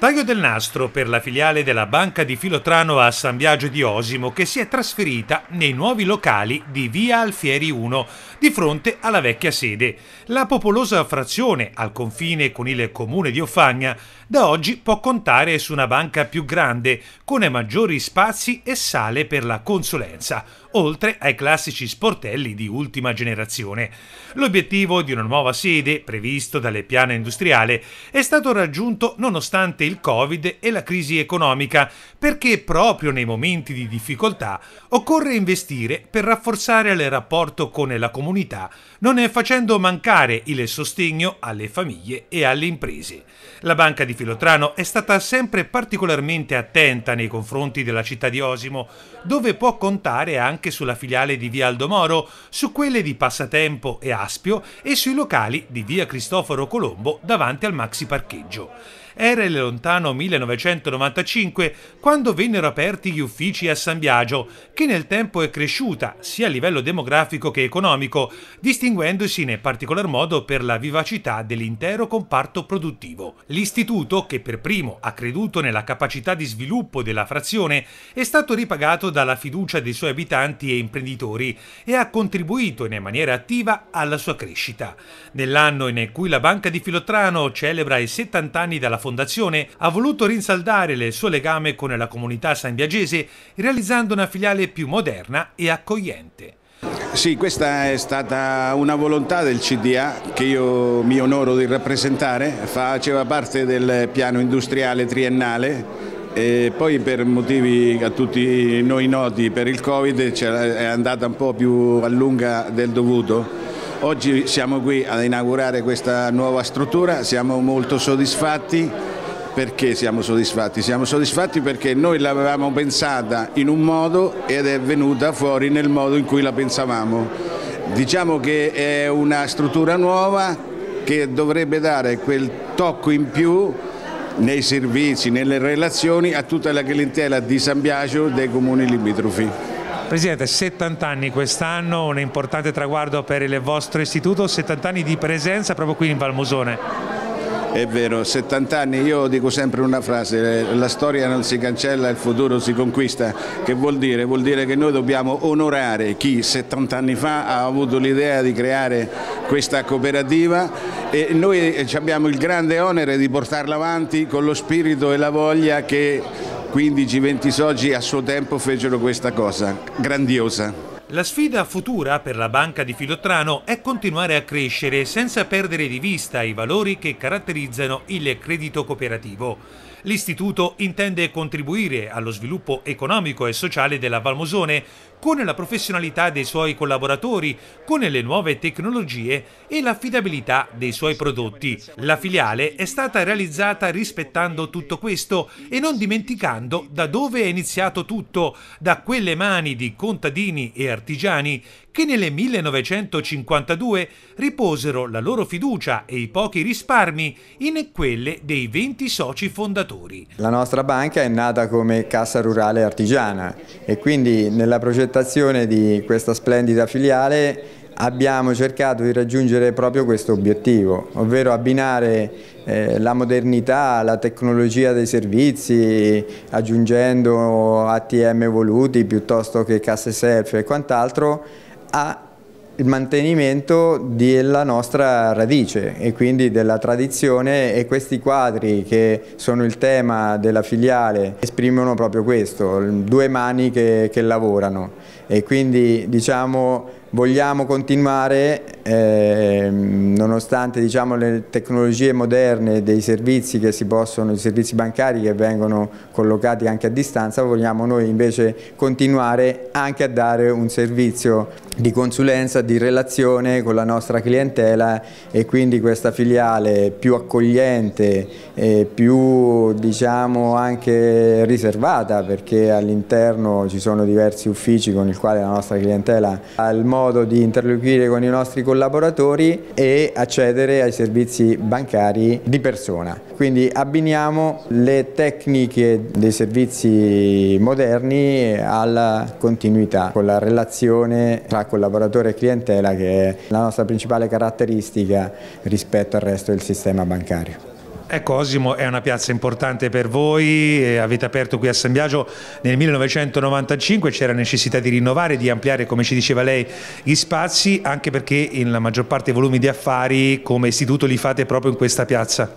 Taglio del nastro per la filiale della Banca di Filotrano a San Biagio di Osimo che si è trasferita nei nuovi locali di Via Alfieri 1 di fronte alla vecchia sede. La popolosa frazione, al confine con il comune di Offagna, da oggi può contare su una banca più grande, con maggiori spazi e sale per la consulenza, oltre ai classici sportelli di ultima generazione. L'obiettivo di una nuova sede, previsto dalle piane industriali, è stato raggiunto nonostante il Covid e la crisi economica, perché proprio nei momenti di difficoltà occorre investire per rafforzare il rapporto con la comunità comunità, non è facendo mancare il sostegno alle famiglie e alle imprese. La Banca di Filotrano è stata sempre particolarmente attenta nei confronti della città di Osimo, dove può contare anche sulla filiale di Via Aldomoro, su quelle di Passatempo e Aspio e sui locali di Via Cristoforo Colombo davanti al maxi parcheggio. Era il lontano 1995 quando vennero aperti gli uffici a San Biagio, che nel tempo è cresciuta sia a livello demografico che economico, distinguendosi in particolar modo per la vivacità dell'intero comparto produttivo. L'istituto, che per primo ha creduto nella capacità di sviluppo della frazione, è stato ripagato dalla fiducia dei suoi abitanti e imprenditori e ha contribuito in maniera attiva alla sua crescita. Nell'anno in cui la Banca di Filotrano celebra i 70 anni dalla fondazione fondazione ha voluto rinsaldare il suo legame con la comunità sambiagese realizzando una filiale più moderna e accogliente. Sì, questa è stata una volontà del CDA che io mi onoro di rappresentare, faceva parte del piano industriale triennale e poi per motivi a tutti noi noti per il Covid è andata un po' più a lunga del dovuto Oggi siamo qui ad inaugurare questa nuova struttura, siamo molto soddisfatti. Perché siamo soddisfatti? Siamo soddisfatti perché noi l'avevamo pensata in un modo ed è venuta fuori nel modo in cui la pensavamo. Diciamo che è una struttura nuova che dovrebbe dare quel tocco in più nei servizi, nelle relazioni a tutta la clientela di San Biagio dei comuni limitrofi. Presidente, 70 anni quest'anno, un importante traguardo per il vostro istituto, 70 anni di presenza proprio qui in Valmusone. È vero, 70 anni, io dico sempre una frase, la storia non si cancella, il futuro si conquista, che vuol dire? Vuol dire che noi dobbiamo onorare chi 70 anni fa ha avuto l'idea di creare questa cooperativa e noi abbiamo il grande onere di portarla avanti con lo spirito e la voglia che 15-20 soci a suo tempo fecero questa cosa, grandiosa. La sfida futura per la banca di Filottrano è continuare a crescere senza perdere di vista i valori che caratterizzano il credito cooperativo. L'Istituto intende contribuire allo sviluppo economico e sociale della Valmosone con la professionalità dei suoi collaboratori, con le nuove tecnologie e l'affidabilità dei suoi prodotti. La filiale è stata realizzata rispettando tutto questo e non dimenticando da dove è iniziato tutto, da quelle mani di contadini e artigiani che nel 1952 riposero la loro fiducia e i pochi risparmi in quelle dei 20 soci fondatori lavoratori. La nostra banca è nata come Cassa Rurale Artigiana e quindi nella progettazione di questa splendida filiale abbiamo cercato di raggiungere proprio questo obiettivo, ovvero abbinare eh, la modernità, la tecnologia dei servizi, aggiungendo ATM voluti piuttosto che casse self e quant'altro, a il mantenimento della nostra radice e quindi della tradizione e questi quadri che sono il tema della filiale esprimono proprio questo, due mani che, che lavorano e quindi diciamo vogliamo continuare eh, nonostante diciamo, le tecnologie moderne dei servizi che si possono, i servizi bancari che vengono collocati anche a distanza, vogliamo noi invece continuare anche a dare un servizio di consulenza, di relazione con la nostra clientela e quindi questa filiale più accogliente e più diciamo anche riservata perché all'interno ci sono diversi uffici con i quali la nostra clientela ha il modo di interloquire con i nostri collaboratori e accedere ai servizi bancari di persona. Quindi abbiniamo le tecniche dei servizi moderni alla continuità con la relazione tra tra collaboratore e clientela che è la nostra principale caratteristica rispetto al resto del sistema bancario. Ecco, Osimo è una piazza importante per voi, eh, avete aperto qui a San Biagio nel 1995, c'era necessità di rinnovare, di ampliare, come ci diceva lei, gli spazi, anche perché la maggior parte dei volumi di affari come istituto li fate proprio in questa piazza.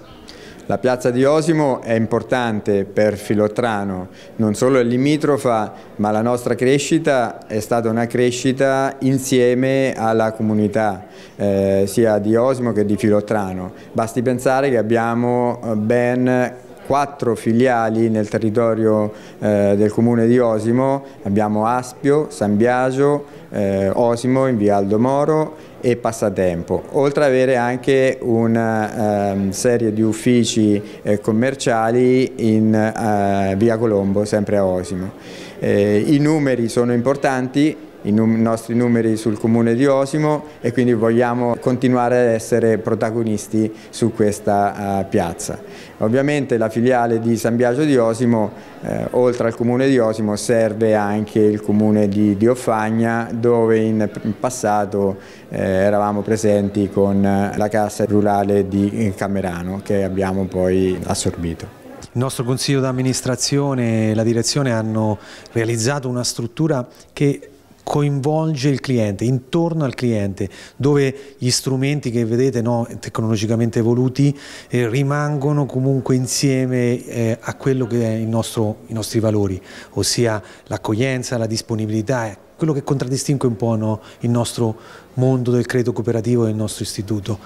La piazza di Osimo è importante per Filottrano, non solo è limitrofa, ma la nostra crescita è stata una crescita insieme alla comunità, eh, sia di Osimo che di Filottrano. Basti pensare che abbiamo eh, ben quattro filiali nel territorio eh, del comune di Osimo, abbiamo Aspio, San Biagio, eh, Osimo in Vialdo Moro e passatempo, oltre ad avere anche una um, serie di uffici eh, commerciali in uh, via Colombo, sempre a Osimo. Eh, I numeri sono importanti i nostri numeri sul comune di Osimo e quindi vogliamo continuare ad essere protagonisti su questa eh, piazza. Ovviamente la filiale di San Biagio di Osimo, eh, oltre al comune di Osimo, serve anche il comune di, di Offagna dove in, in passato eh, eravamo presenti con eh, la cassa rurale di eh, Camerano che abbiamo poi assorbito. Il nostro consiglio d'amministrazione e la direzione hanno realizzato una struttura che coinvolge il cliente, intorno al cliente, dove gli strumenti che vedete no, tecnologicamente evoluti eh, rimangono comunque insieme eh, a quello che è nostro, i nostri valori, ossia l'accoglienza, la disponibilità, è quello che contraddistingue un po' no, il nostro mondo del credito cooperativo e il nostro istituto.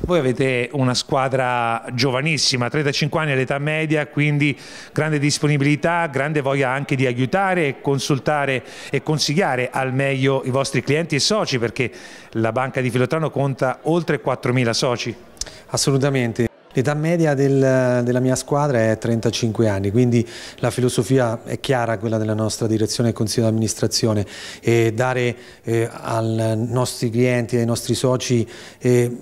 Voi avete una squadra giovanissima, 35 anni all'età media, quindi grande disponibilità, grande voglia anche di aiutare, consultare e consigliare al meglio i vostri clienti e soci perché la banca di Filotrano conta oltre 4.000 soci. Assolutamente. L'età media del, della mia squadra è 35 anni, quindi la filosofia è chiara, quella della nostra direzione e consiglio di amministrazione, e dare eh, ai nostri clienti, ai nostri soci, eh,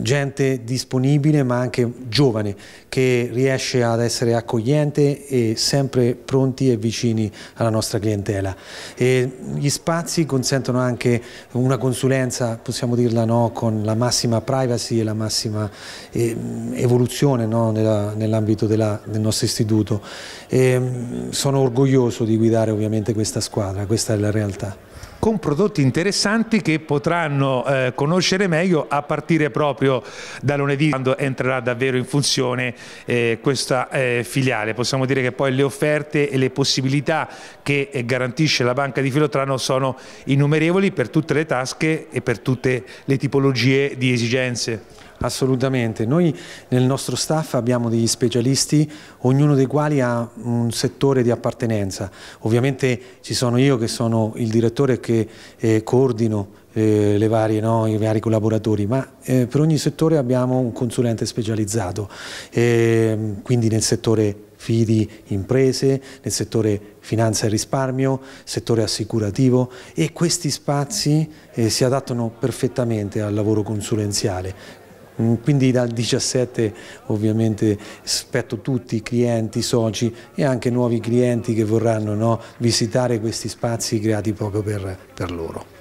gente disponibile ma anche giovane, che riesce ad essere accogliente e sempre pronti e vicini alla nostra clientela. E gli spazi consentono anche una consulenza, possiamo dirla, no, con la massima privacy e la massima eh, evoluzione evoluzione no, nell'ambito nell del nostro istituto. E, mm, sono orgoglioso di guidare ovviamente questa squadra, questa è la realtà con prodotti interessanti che potranno eh, conoscere meglio a partire proprio da lunedì quando entrerà davvero in funzione eh, questa eh, filiale. Possiamo dire che poi le offerte e le possibilità che eh, garantisce la banca di Filotrano sono innumerevoli per tutte le tasche e per tutte le tipologie di esigenze. Assolutamente, noi nel nostro staff abbiamo degli specialisti, ognuno dei quali ha un settore di appartenenza. Ovviamente ci sono io che sono il direttore che eh, coordino eh, varie, no, i vari collaboratori, ma eh, per ogni settore abbiamo un consulente specializzato, ehm, quindi nel settore fidi imprese, nel settore finanza e risparmio, settore assicurativo e questi spazi eh, si adattano perfettamente al lavoro consulenziale Mm, quindi dal 17 ovviamente aspetto tutti i clienti, i soci e anche nuovi clienti che vorranno no, visitare questi spazi creati proprio per, per loro.